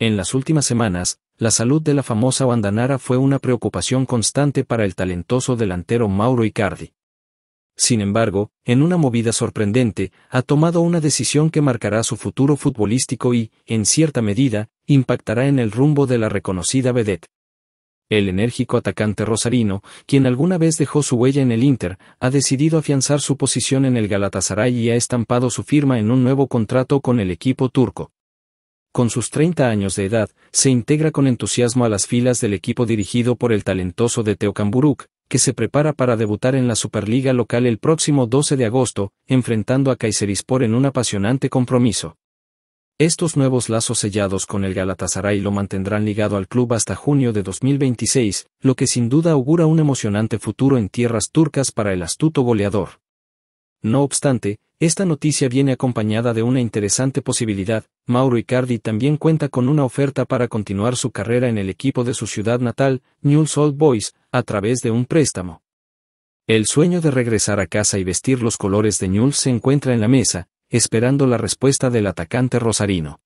En las últimas semanas, la salud de la famosa Bandanara fue una preocupación constante para el talentoso delantero Mauro Icardi. Sin embargo, en una movida sorprendente, ha tomado una decisión que marcará su futuro futbolístico y, en cierta medida, impactará en el rumbo de la reconocida vedette. El enérgico atacante rosarino, quien alguna vez dejó su huella en el Inter, ha decidido afianzar su posición en el Galatasaray y ha estampado su firma en un nuevo contrato con el equipo turco con sus 30 años de edad, se integra con entusiasmo a las filas del equipo dirigido por el talentoso de Teocamburuk, que se prepara para debutar en la Superliga local el próximo 12 de agosto, enfrentando a Kayserispor en un apasionante compromiso. Estos nuevos lazos sellados con el Galatasaray lo mantendrán ligado al club hasta junio de 2026, lo que sin duda augura un emocionante futuro en tierras turcas para el astuto goleador. No obstante, esta noticia viene acompañada de una interesante posibilidad, Mauro Icardi también cuenta con una oferta para continuar su carrera en el equipo de su ciudad natal, Newell's Old Boys, a través de un préstamo. El sueño de regresar a casa y vestir los colores de Newell's se encuentra en la mesa, esperando la respuesta del atacante rosarino.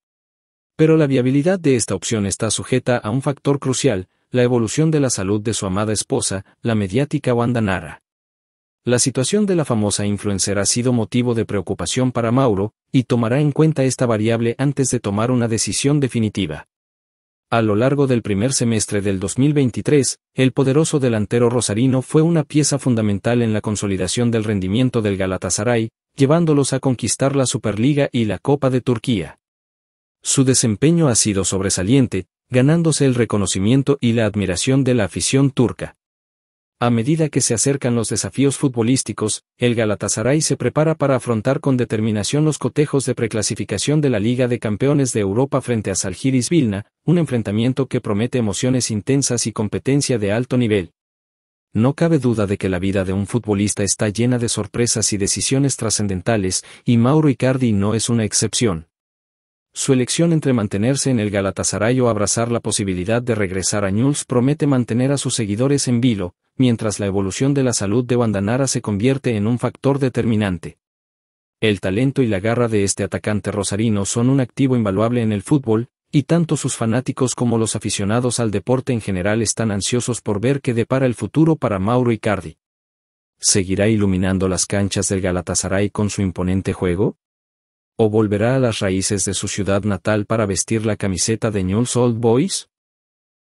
Pero la viabilidad de esta opción está sujeta a un factor crucial, la evolución de la salud de su amada esposa, la mediática Wanda Nara. La situación de la famosa influencer ha sido motivo de preocupación para Mauro, y tomará en cuenta esta variable antes de tomar una decisión definitiva. A lo largo del primer semestre del 2023, el poderoso delantero rosarino fue una pieza fundamental en la consolidación del rendimiento del Galatasaray, llevándolos a conquistar la Superliga y la Copa de Turquía. Su desempeño ha sido sobresaliente, ganándose el reconocimiento y la admiración de la afición turca. A medida que se acercan los desafíos futbolísticos, el Galatasaray se prepara para afrontar con determinación los cotejos de preclasificación de la Liga de Campeones de Europa frente a Salgiris Vilna, un enfrentamiento que promete emociones intensas y competencia de alto nivel. No cabe duda de que la vida de un futbolista está llena de sorpresas y decisiones trascendentales, y Mauro Icardi no es una excepción. Su elección entre mantenerse en el Galatasaray o abrazar la posibilidad de regresar a News promete mantener a sus seguidores en vilo, mientras la evolución de la salud de Bandanara se convierte en un factor determinante. El talento y la garra de este atacante rosarino son un activo invaluable en el fútbol, y tanto sus fanáticos como los aficionados al deporte en general están ansiosos por ver qué depara el futuro para Mauro Icardi. ¿Seguirá iluminando las canchas del Galatasaray con su imponente juego? ¿O volverá a las raíces de su ciudad natal para vestir la camiseta de Newell's Old Boys?